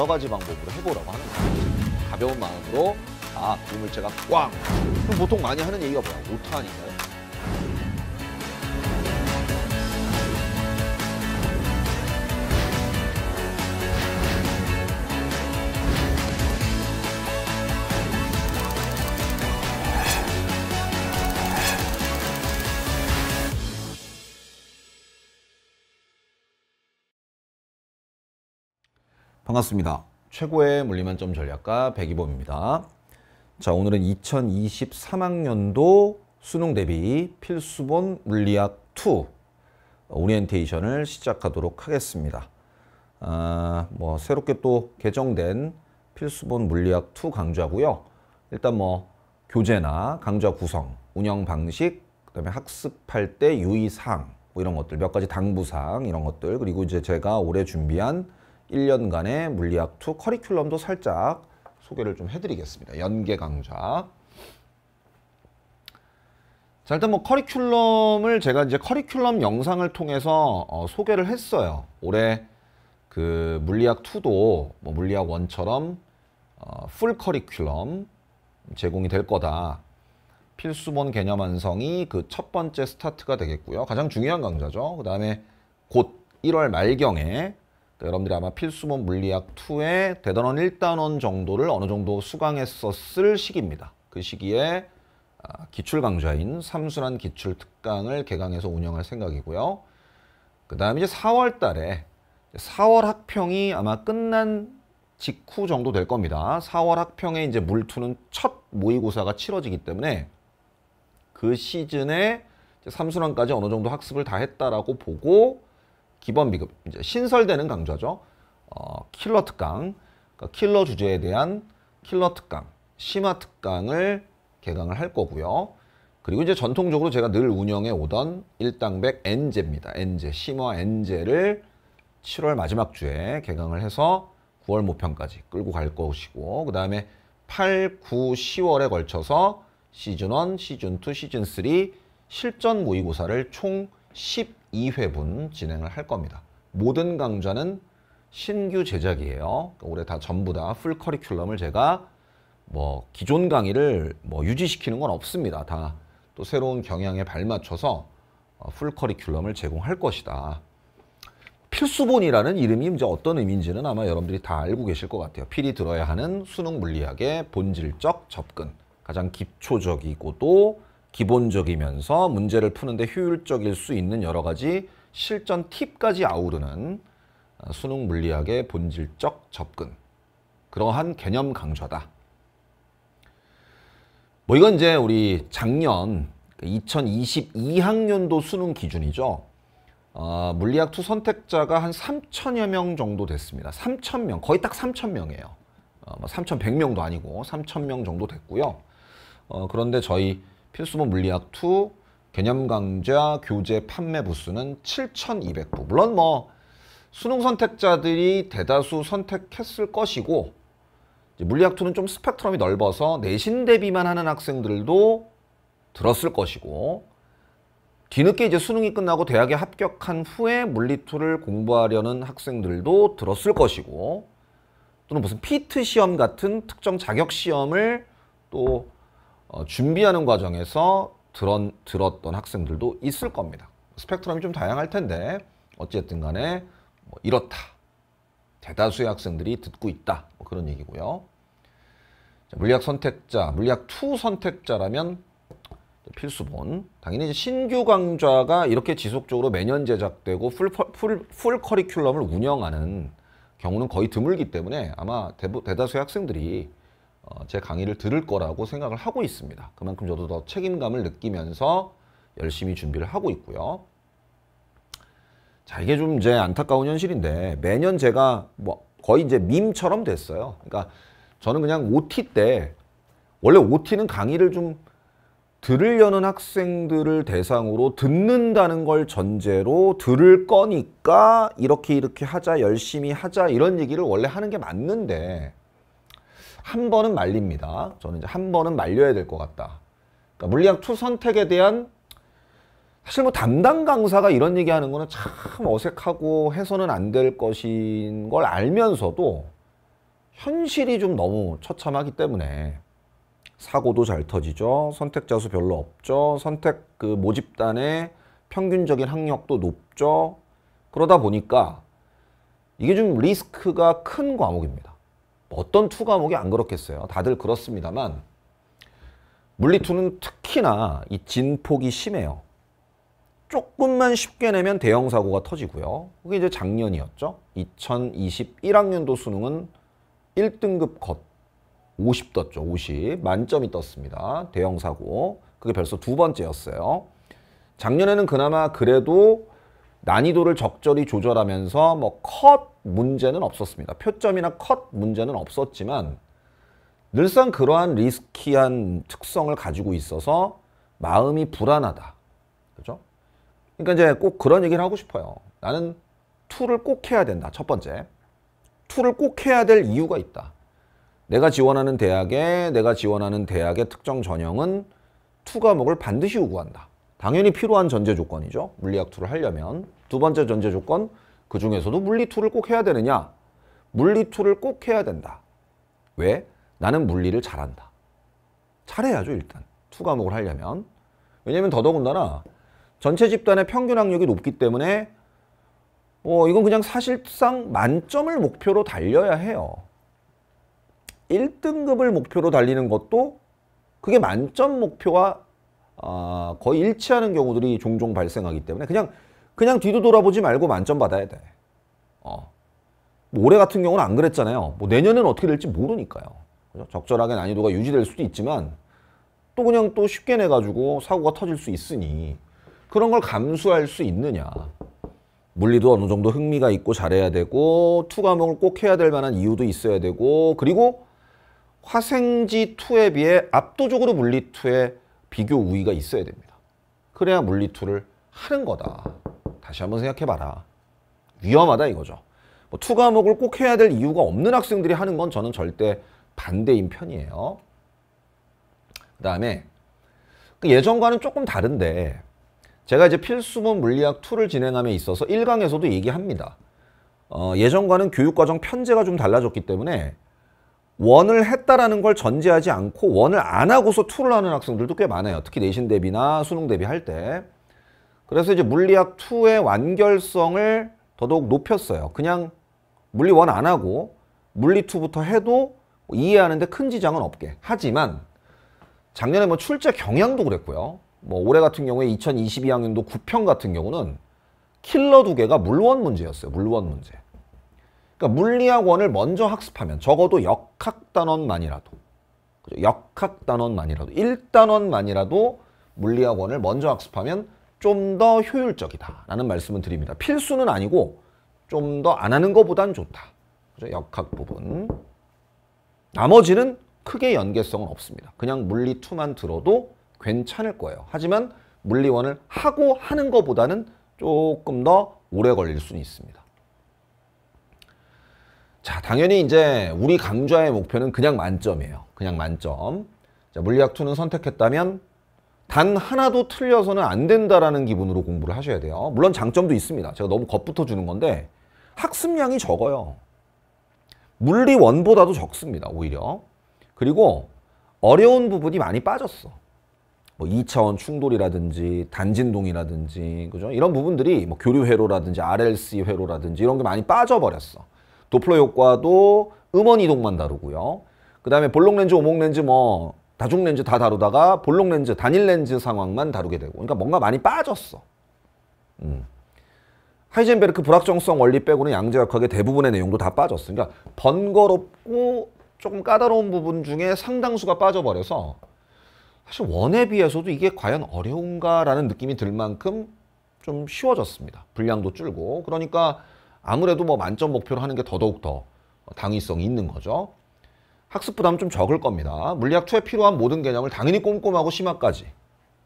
여러 가지 방법으로 해보라고 하는 거예요. 가벼운 마음으로 아, 이물체가 꽝. 그럼 보통 많이 하는 얘기가 뭐야? 못하니까요. 반갑습니다. 최고의 물리만점 전략가 백이범입니다. 자, 오늘은 2023학년도 수능 대비 필수본 물리학 2 오리엔테이션을 시작하도록 하겠습니다. 아, 뭐 새롭게 또 개정된 필수본 물리학 2 강좌고요. 일단 뭐 교재나 강좌 구성, 운영 방식, 그다음에 학습할 때 유의사항 뭐 이런 것들 몇 가지 당부사항 이런 것들 그리고 이제 제가 올해 준비한 1년간의 물리학 2 커리큘럼도 살짝 소개를 좀 해드리겠습니다. 연계 강좌. 자 일단 뭐 커리큘럼을 제가 이제 커리큘럼 영상을 통해서 어, 소개를 했어요. 올해 그 물리학 2도 뭐 물리학 1처럼 어, 풀 커리큘럼 제공이 될 거다. 필수본 개념 완성이 그 첫 번째 스타트가 되겠고요. 가장 중요한 강좌죠. 그 다음에 곧 1월 말경에 여러분들이 아마 필수문 물리학 2의 대단원 1단원 정도를 어느 정도 수강했었을 시기입니다. 그 시기에 아, 기출 강좌인 삼순환 기출 특강을 개강해서 운영할 생각이고요. 그 다음에 이제 4월 달에 4월 학평이 아마 끝난 직후 정도 될 겁니다. 4월 학평에 이제 물투는 첫 모의고사가 치러지기 때문에 그 시즌에 삼순환까지 어느 정도 학습을 다 했다라고 보고 기본 비급, 이제 신설되는 강좌죠. 어, 킬러 특강, 그러니까 킬러 주제에 대한 킬러 특강, 심화 특강을 개강을 할 거고요. 그리고 이제 전통적으로 제가 늘 운영해 오던 1당백 엔제입니다. 엔제, 심화 엔제를 7월 마지막 주에 개강을 해서 9월 모평까지 끌고 갈 것이고 그 다음에 8, 9, 10월에 걸쳐서 시즌 1, 시즌 2, 시즌 3 실전 모의고사를 총10 2회분 진행을 할 겁니다. 모든 강좌는 신규 제작이에요. 그러니까 올해 다 전부 다 풀 커리큘럼을 제가 뭐 기존 강의를 뭐 유지시키는 건 없습니다. 다 또 새로운 경향에 발맞춰서 풀 어, 커리큘럼을 제공할 것이다. 필수본이라는 이름이 이제 어떤 의미인지는 아마 여러분들이 다 알고 계실 것 같아요. 필히 들어야 하는 수능 물리학의 본질적 접근. 가장 기초적이고도 기본적이면서 문제를 푸는데 효율적일 수 있는 여러 가지 실전 팁까지 아우르는 아, 수능 물리학의 본질적 접근. 그러한 개념 강좌다. 뭐 이건 이제 우리 작년 2022학년도 수능 기준이죠. 어, 물리학 투 선택자가 한 3천여 명 정도 됐습니다. 3천 명, 거의 딱 3천 명이에요. 어, 3,100명도 뭐 아니고 3천 명 정도 됐고요. 어, 그런데 저희 필수본 물리학 2 개념 강좌 교재 판매 부수는 7,200부. 물론 뭐 수능 선택자들이 대다수 선택했을 것이고 이제 물리학 2는 좀 스펙트럼이 넓어서 내신 대비만 하는 학생들도 들었을 것이고 뒤늦게 이제 수능이 끝나고 대학에 합격한 후에 물리2를 공부하려는 학생들도 들었을 것이고 또는 무슨 피트 시험 같은 특정 자격 시험을 또 어, 준비하는 과정에서 들은, 들었던 학생들도 있을 겁니다. 스펙트럼이 좀 다양할 텐데 어쨌든 간에 뭐 이렇다. 대다수의 학생들이 듣고 있다. 뭐 그런 얘기고요. 자, 물리학 선택자, 물리학 2 선택자라면 필수본. 당연히 신규 강좌가 이렇게 지속적으로 매년 제작되고 풀, 풀, 풀 커리큘럼을 운영하는 경우는 거의 드물기 때문에 아마 대부, 대다수의 학생들이 어, 제 강의를 들을 거라고 생각을 하고 있습니다. 그만큼 저도 더 책임감을 느끼면서 열심히 준비를 하고 있고요. 자, 이게 좀 제 안타까운 현실인데 매년 제가 뭐 거의 이제 밈처럼 됐어요. 그러니까 저는 그냥 OT 때 원래 OT는 강의를 좀 들으려는 학생들을 대상으로 듣는다는 걸 전제로 들을 거니까 이렇게 이렇게 하자 열심히 하자 이런 얘기를 원래 하는 게 맞는데 한 번은 말립니다. 저는 이제 한 번은 말려야 될 것 같다. 그러니까 물리학 투 선택에 대한 사실 뭐 담당 강사가 이런 얘기 하는 거는 참 어색하고 해서는 안 될 것인 걸 알면서도 현실이 좀 너무 처참하기 때문에 사고도 잘 터지죠. 선택자 수 별로 없죠. 선택 그 모집단의 평균적인 학력도 높죠. 그러다 보니까 이게 좀 리스크가 큰 과목입니다. 어떤 투 과목이 안 그렇겠어요. 다들 그렇습니다만 물리투는 특히나 이 진폭이 심해요. 조금만 쉽게 내면 대형 사고가 터지고요. 그게 이제 작년이었죠. 2021학년도 수능은 1등급 겉50 떴죠. 50 만점이 떴습니다. 대형 사고 그게 벌써 두 번째였어요. 작년에는 그나마 그래도 난이도를 적절히 조절하면서 뭐 컷 문제는 없었습니다. 표점이나 컷 문제는 없었지만 늘상 그러한 리스키한 특성을 가지고 있어서 마음이 불안하다. 그죠? 그러니까 이제 꼭 그런 얘기를 하고 싶어요. 나는 툴을 꼭 해야 된다. 첫 번째. 툴을 꼭 해야 될 이유가 있다. 내가 지원하는 대학에 내가 지원하는 대학의 특정 전형은 투 과목을 반드시 요구한다. 당연히 필요한 전제 조건이죠. 물리학 2를 하려면. 두 번째 전제 조건, 그 중에서도 물리 2를 꼭 해야 되느냐? 물리 2를 꼭 해야 된다. 왜? 나는 물리를 잘한다. 잘해야죠, 일단. 2 과목을 하려면. 왜냐면 더더군다나 전체 집단의 평균 학력이 높기 때문에 어, 이건 그냥 사실상 만점을 목표로 달려야 해요. 1등급을 목표로 달리는 것도 그게 만점 목표와 아, 거의 일치하는 경우들이 종종 발생하기 때문에 그냥 그냥 뒤도 돌아보지 말고 만점 받아야 돼. 어. 뭐 올해 같은 경우는 안 그랬잖아요. 뭐 내년엔 어떻게 될지 모르니까요. 그죠? 적절하게 난이도가 유지될 수도 있지만 또 그냥 또 쉽게 내가지고 사고가 터질 수 있으니 그런 걸 감수할 수 있느냐. 물리도 어느 정도 흥미가 있고 잘해야 되고 투 과목을 꼭 해야 될 만한 이유도 있어야 되고 그리고 화생지 투에 비해 압도적으로 물리 투에 비교 우위가 있어야 됩니다. 그래야 물리투를 하는 거다. 다시 한번 생각해봐라. 위험하다 이거죠. 뭐투 과목을 꼭 해야 될 이유가 없는 학생들이 하는 건 저는 절대 반대인 편이에요. 그 다음에 예전과는 조금 다른데 제가 이제 필수문 물리학 2를 진행함에 있어서 1강에서도 얘기합니다. 어, 예전과는 교육과정 편제가 좀 달라졌기 때문에 원을 했다라는 걸 전제하지 않고 원을 안 하고서 투를 하는 학생들도 꽤 많아요. 특히 내신 대비나 수능 대비 할 때. 그래서 이제 물리학 2의 완결성을 더더욱 높였어요. 그냥 물리 1 안 하고 물리 2부터 해도 이해하는데 큰 지장은 없게. 하지만 작년에 뭐 출제 경향도 그랬고요. 뭐 올해 같은 경우에 2022학년도 9편 같은 경우는 킬러 두 개가 물원 문제였어요. 물원 문제. 그러니까 물리학 원을 먼저 학습하면 적어도 역학 단원만이라도 역학 단원만이라도 1단원만이라도 물리학 원을 먼저 학습하면 좀 더 효율적이다라는 말씀을 드립니다. 필수는 아니고 좀 더 안 하는 것보단 좋다. 그죠? 역학 부분. 나머지는 크게 연계성은 없습니다. 그냥 물리 2만 들어도 괜찮을 거예요. 하지만 물리원을 하고 하는 것보다는 조금 더 오래 걸릴 수는 있습니다. 자, 당연히 이제 우리 강좌의 목표는 그냥 만점이에요. 그냥 만점. 자, 물리학 2는 선택했다면 단 하나도 틀려서는 안 된다라는 기분으로 공부를 하셔야 돼요. 물론 장점도 있습니다. 제가 너무 겉부터 주는 건데 학습량이 적어요. 물리 원보다도 적습니다. 오히려. 그리고 어려운 부분이 많이 빠졌어. 뭐 2차원 충돌이라든지 단진동이라든지 그죠? 이런 부분들이 뭐 교류 회로라든지 RLC 회로라든지 이런 게 많이 빠져버렸어. 도플러 효과도 음원 이동만 다루고요. 그 다음에 볼록 렌즈, 오목 렌즈, 뭐 다중 렌즈 다 다루다가 볼록 렌즈, 단일 렌즈 상황만 다루게 되고 그러니까 뭔가 많이 빠졌어. 음. 하이젠베르크 불확정성 원리 빼고는 양자역학의 대부분의 내용도 다 빠졌어. 그러니까 번거롭고 조금 까다로운 부분 중에 상당수가 빠져버려서 사실 원에 비해서도 이게 과연 어려운가라는 느낌이 들 만큼 좀 쉬워졌습니다. 분량도 줄고 그러니까 아무래도 뭐 만점 목표로 하는 게 더더욱 더 당위성이 있는 거죠. 학습 부담 좀 적을 겁니다. 물리학 2에 필요한 모든 개념을 당연히 꼼꼼하고 심화까지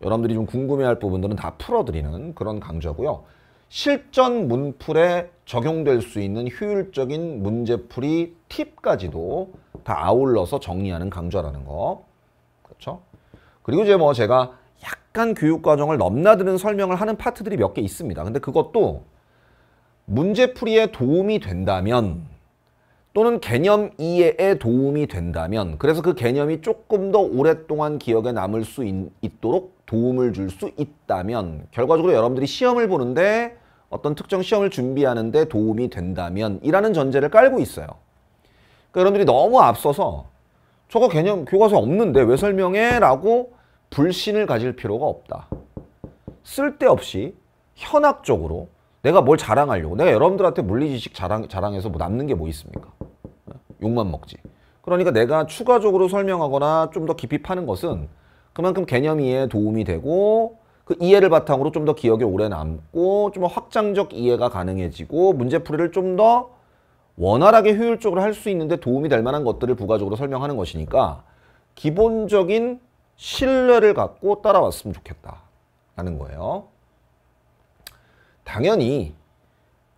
여러분들이 좀 궁금해할 부분들은 다 풀어드리는 그런 강좌고요. 실전 문풀에 적용될 수 있는 효율적인 문제풀이 팁까지도 다 아울러서 정리하는 강좌라는 거. 그렇죠? 그리고 이제 뭐 제가 약간 교육과정을 넘나드는 설명을 하는 파트들이 몇 개 있습니다. 근데 그것도 문제풀이에 도움이 된다면 또는 개념 이해에 도움이 된다면 그래서 그 개념이 조금 더 오랫동안 기억에 남을 수 있, 도록 도움을 줄 수 있다면 결과적으로 여러분들이 시험을 보는데 어떤 특정 시험을 준비하는데 도움이 된다면 이라는 전제를 깔고 있어요. 그러니까 여러분들이 너무 앞서서 저거 개념 교과서 없는데 왜 설명해? 라고 불신을 가질 필요가 없다. 쓸데없이 현학적으로 내가 뭘 자랑하려고 내가 여러분들한테 물리지식 자랑, 자랑해서 뭐 남는 게 뭐 있습니까 욕만 먹지 그러니까 내가 추가적으로 설명하거나 좀 더 깊이 파는 것은 그만큼 개념 이해에 도움이 되고 그 이해를 바탕으로 좀 더 기억에 오래 남고 좀 확장적 이해가 가능해지고 문제풀이를 좀 더 원활하게 효율적으로 할 수 있는데 도움이 될 만한 것들을 부가적으로 설명하는 것이니까 기본적인 신뢰를 갖고 따라왔으면 좋겠다 라는 거예요. 당연히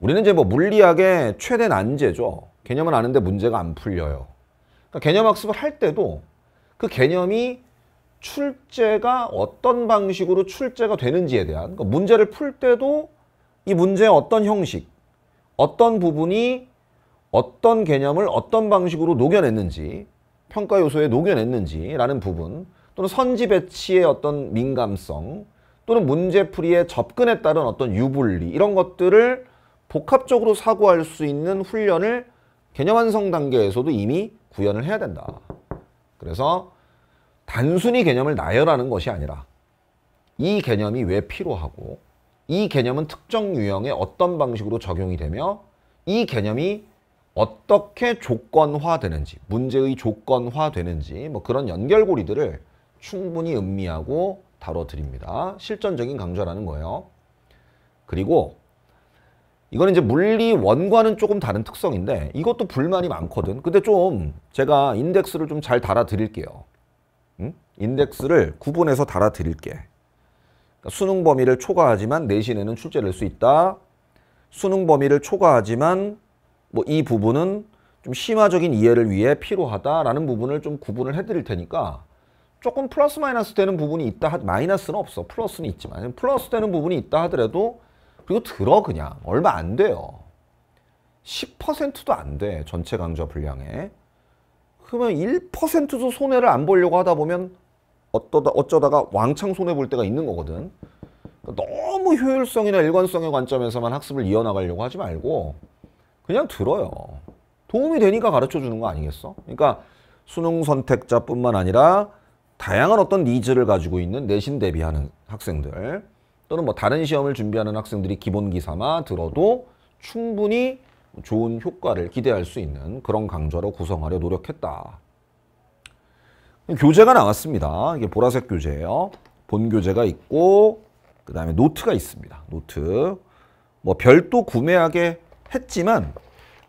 우리는 이제 뭐 물리학의 최대 난제죠. 개념은 아는데 문제가 안 풀려요. 그러니까 개념 학습을 할 때도 그 개념이 출제가 어떤 방식으로 출제가 되는지에 대한 그러니까 문제를 풀 때도 이 문제의 어떤 형식, 어떤 부분이 어떤 개념을 어떤 방식으로 녹여냈는지 평가 요소에 녹여냈는지라는 부분 또는 선지 배치의 어떤 민감성 또는 문제풀이에 접근에 따른 어떤 유불리 이런 것들을 복합적으로 사고할 수 있는 훈련을 개념 완성 단계에서도 이미 구현을 해야 된다. 그래서 단순히 개념을 나열하는 것이 아니라 이 개념이 왜 필요하고 이 개념은 특정 유형에 어떤 방식으로 적용이 되며 이 개념이 어떻게 조건화되는지 문제의 조건화되는지 뭐 그런 연결고리들을 충분히 음미하고 다뤄드립니다. 실전적인 강좌라는 거예요. 그리고 이거는 이제 물리 원과는 조금 다른 특성인데 이것도 불만이 많거든. 근데 좀 제가 인덱스를 좀 잘 달아드릴게요. 응? 인덱스를 구분해서 달아드릴게. 그러니까 수능 범위를 초과하지만 내신에는 출제될 수 있다. 수능 범위를 초과하지만 뭐 이 부분은 좀 심화적인 이해를 위해 필요하다라는 부분을 좀 구분을 해드릴 테니까 조금 플러스 마이너스 되는 부분이 있다 하, 마이너스는 없어 플러스는 있지만 플러스 되는 부분이 있다 하더라도 그리고 들어 그냥 얼마 안 돼요 10%도 안 돼 전체 강좌 분량에 그러면 1%도 손해를 안 보려고 하다 보면 어쩌다, 어쩌다가 왕창 손해볼 때가 있는 거거든 그러니까 너무 효율성이나 일관성의 관점에서만 학습을 이어나가려고 하지 말고 그냥 들어요 도움이 되니까 가르쳐 주는 거 아니겠어? 그러니까 수능 선택자뿐만 아니라 다양한 어떤 니즈를 가지고 있는 내신 대비하는 학생들 또는 뭐 다른 시험을 준비하는 학생들이 기본기 삼아 들어도 충분히 좋은 효과를 기대할 수 있는 그런 강좌로 구성하려 노력했다. 교재가 나왔습니다. 이게 보라색 교재예요. 본 교재가 있고 그 다음에 노트가 있습니다. 노트 뭐 별도 구매하게 했지만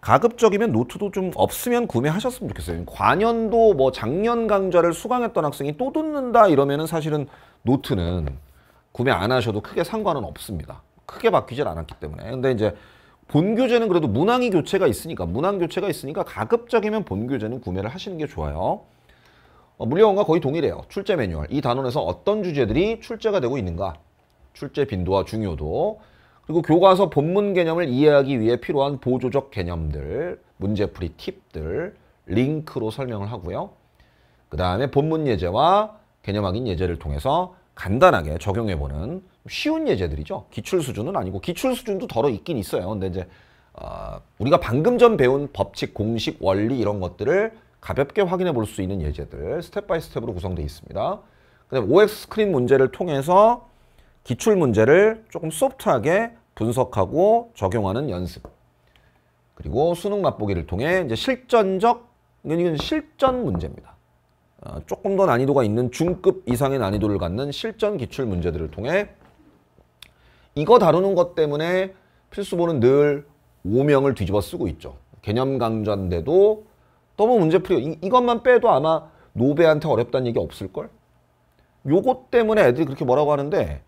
가급적이면 노트도 좀 없으면 구매하셨으면 좋겠어요. 관연도 뭐 작년 강좌를 수강했던 학생이 또 듣는다 이러면은 사실은 노트는 구매 안 하셔도 크게 상관은 없습니다. 크게 바뀌질 않았기 때문에. 근데 이제 본교재는 그래도 문항이 교체가 있으니까 문항 교체가 있으니까 가급적이면 본교재는 구매를 하시는 게 좋아요. 어, 물리원과 거의 동일해요. 출제 매뉴얼. 이 단원에서 어떤 주제들이 출제가 되고 있는가. 출제 빈도와 중요도, 그리고 교과서 본문 개념을 이해하기 위해 필요한 보조적 개념들, 문제풀이 팁들, 링크로 설명을 하고요. 그 다음에 본문 예제와 개념 확인 예제를 통해서 간단하게 적용해보는 쉬운 예제들이죠. 기출 수준은 아니고 기출 수준도 덜어 있긴 있어요. 근데 이제 어, 우리가 방금 전 배운 법칙, 공식, 원리 이런 것들을 가볍게 확인해 볼 수 있는 예제들 스텝 바이 스텝으로 구성되어 있습니다. 그다음 OX 스크린 문제를 통해서 기출 문제를 조금 소프트하게 분석하고 적용하는 연습. 그리고 수능 맛보기를 통해 이제 실전적 이건 실전 문제입니다. 어, 조금 더 난이도가 있는 중급 이상의 난이도를 갖는 실전 기출 문제들을 통해 이거 다루는 것 때문에 필수본은 늘 오명을 뒤집어 쓰고 있죠. 개념 강좌인데도 너무 문제풀이 이것만 빼도 아마 노베한테 어렵다는 얘기 없을걸? 요것 때문에 애들이 그렇게 뭐라고 하는데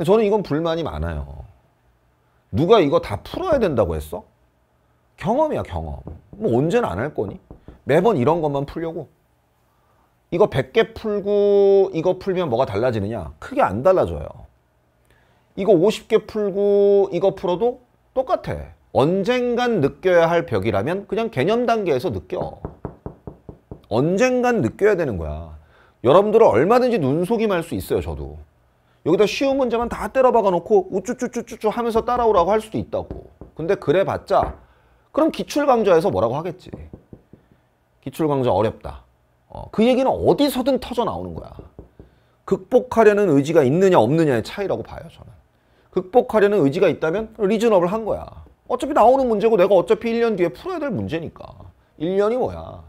근데 저는 이건 불만이 많아요. 누가 이거 다 풀어야 된다고 했어? 경험이야 경험. 뭐 언제는 안 할 거니? 매번 이런 것만 풀려고? 이거 100개 풀고 이거 풀면 뭐가 달라지느냐? 크게 안 달라져요. 이거 50개 풀고 이거 풀어도 똑같아. 언젠간 느껴야 할 벽이라면 그냥 개념 단계에서 느껴. 언젠간 느껴야 되는 거야. 여러분들은 얼마든지 눈속임할 수 있어요, 저도. 여기다 쉬운 문제만 다 때려 박아 놓고 우쭈쭈쭈쭈쭈 하면서 따라오라고 할 수도 있다고. 근데 그래 봤자 그럼 기출 강좌에서 뭐라고 하겠지. 기출 강좌 어렵다. 어, 그 얘기는 어디서든 터져 나오는 거야. 극복하려는 의지가 있느냐 없느냐의 차이라고 봐요, 저는. 극복하려는 의지가 있다면 리즌업을한 거야. 어차피 나오는 문제고 내가 어차피 1년 뒤에 풀어야 될 문제니까. 1년이 뭐야.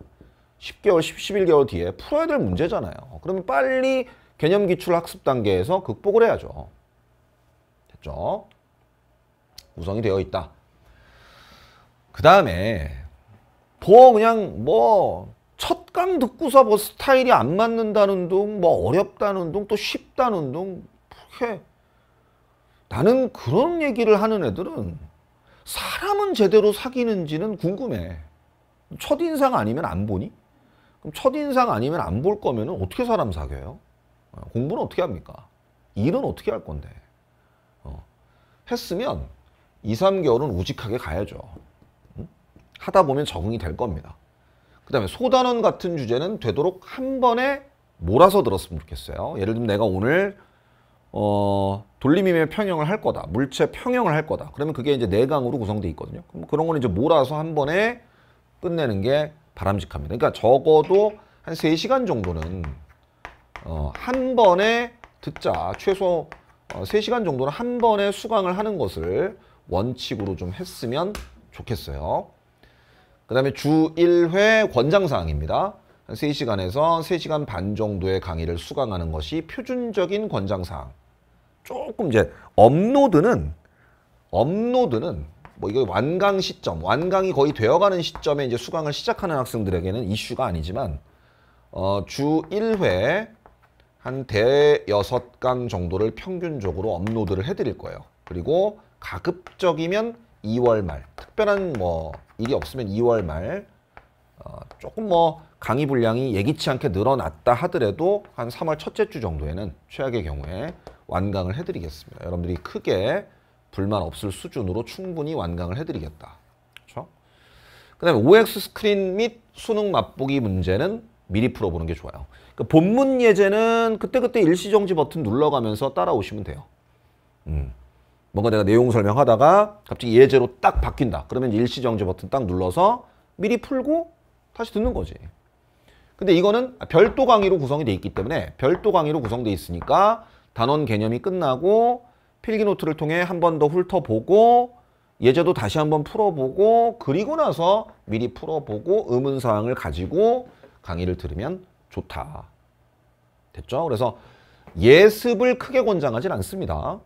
10개월, 10, 11개월 뒤에 풀어야 될 문제잖아요. 그러면 빨리 개념 기출 학습 단계에서 극복을 해야죠. 됐죠? 구성이 되어 있다. 그 다음에 뭐 그냥 뭐첫 강 듣고서 뭐 스타일이 안 맞는다는 둥, 뭐 어렵다는 둥, 또 쉽다는 둥 그렇게 나는 그런 얘기를 하는 애들은 사람은 제대로 사귀는지는 궁금해. 첫인상 아니면 안 보니? 그럼 첫인상 아니면 안 볼 거면 어떻게 사람 사귀어요? 어, 공부는 어떻게 합니까? 일은 어떻게 할 건데? 어. 했으면 2, 3개월은 우직하게 가야죠. 응? 하다 보면 적응이 될 겁니다. 그 다음에 소단원 같은 주제는 되도록 한 번에 몰아서 들었으면 좋겠어요. 예를 들면 내가 오늘 어, 돌림임의 평형을 할 거다. 물체 평형을 할 거다. 그러면 그게 이제 네 강으로 구성돼 있거든요. 그럼 그런 건 이제 몰아서 한 번에 끝내는 게 바람직합니다. 그러니까 적어도 한 세시간 정도는 어, 한 번에 듣자 최소 어, 3시간 정도는 한 번에 수강을 하는 것을 원칙으로 좀 했으면 좋겠어요. 그 다음에 주 1회 권장사항입니다. 3시간에서 3시간 반 정도의 강의를 수강하는 것이 표준적인 권장사항. 조금 이제 업로드는 업로드는 뭐 이거 완강 시점, 완강이 거의 되어가는 시점에 이제 수강을 시작하는 학생들에게는 이슈가 아니지만 어, 주 1회 한 대여섯 강 정도를 평균적으로 업로드를 해드릴 거예요. 그리고 가급적이면 2월 말, 특별한 뭐 일이 없으면 2월 말 어, 조금 뭐 강의 분량이 예기치 않게 늘어났다 하더라도 한 3월 첫째 주 정도에는 최악의 경우에 완강을 해드리겠습니다. 여러분들이 크게 불만 없을 수준으로 충분히 완강을 해드리겠다. 그렇죠? 그 다음에 OX 스크린 및 수능 맛보기 문제는 미리 풀어보는 게 좋아요. 그 본문 예제는 그때그때 일시정지 버튼 눌러가면서 따라오시면 돼요. 음. 뭔가 내가 내용 설명하다가 갑자기 예제로 딱 바뀐다. 그러면 일시정지 버튼 딱 눌러서 미리 풀고 다시 듣는 거지. 근데 이거는 아, 별도 강의로 구성이 돼 있기 때문에 별도 강의로 구성돼 있으니까 단원 개념이 끝나고 필기노트를 통해 한 번 더 훑어보고 예제도 다시 한 번 풀어보고 그리고 나서 미리 풀어보고 의문사항을 가지고 강의를 들으면 좋다. 됐죠? 그래서 예습을 크게 권장하진 않습니다.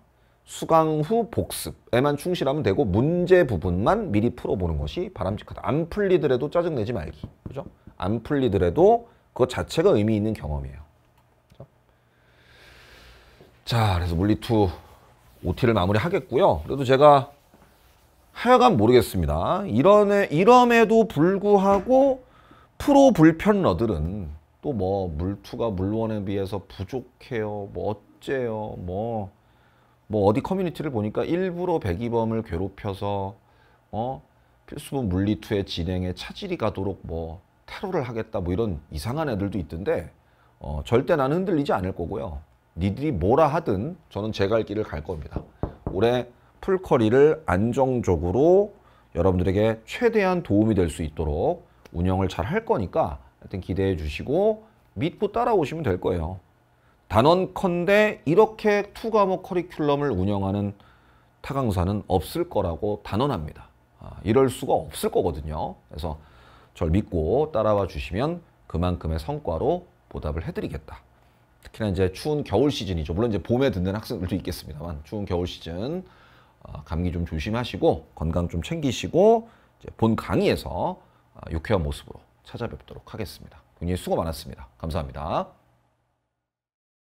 수강 후 복습에만 충실하면 되고 문제 부분만 미리 풀어보는 것이 바람직하다. 안 풀리더라도 짜증내지 말기. 그죠? 안 풀리더라도 그것 자체가 의미 있는 경험이에요. 그죠? 자, 그래서 물리2 OT를 마무리하겠고요. 그래도 제가 하여간 모르겠습니다. 이런 에 이럼에도 불구하고 프로 불편러들은 또뭐 물투가 물원에 비해서 부족해요. 뭐 어째요. 뭐뭐 뭐 어디 커뮤니티를 보니까 일부러 백이범을 괴롭혀서 어 필수본 물리투의 진행에 차질이 가도록 뭐 테러를 하겠다 뭐 이런 이상한 애들도 있던데 어, 절대 나는 흔들리지 않을 거고요. 니들이 뭐라 하든 저는 제 갈 길을 갈 겁니다. 올해 풀커리를 안정적으로 여러분들에게 최대한 도움이 될 수 있도록 운영을 잘 할 거니까 하여튼 기대해 주시고 믿고 따라오시면 될 거예요. 단언컨대 이렇게 투 과목 커리큘럼을 운영하는 타강사는 없을 거라고 단언합니다. 아, 이럴 수가 없을 거거든요. 그래서 절 믿고 따라와 주시면 그만큼의 성과로 보답을 해드리겠다. 특히나 이제 추운 겨울 시즌이죠. 물론 이제 봄에 듣는 학생들도 있겠습니다만 추운 겨울 시즌 어, 감기 좀 조심하시고 건강 좀 챙기시고 본 강의에서 어, 유쾌한 모습으로 찾아뵙도록 하겠습니다. 굉장히 수고 많았습니다. 감사합니다.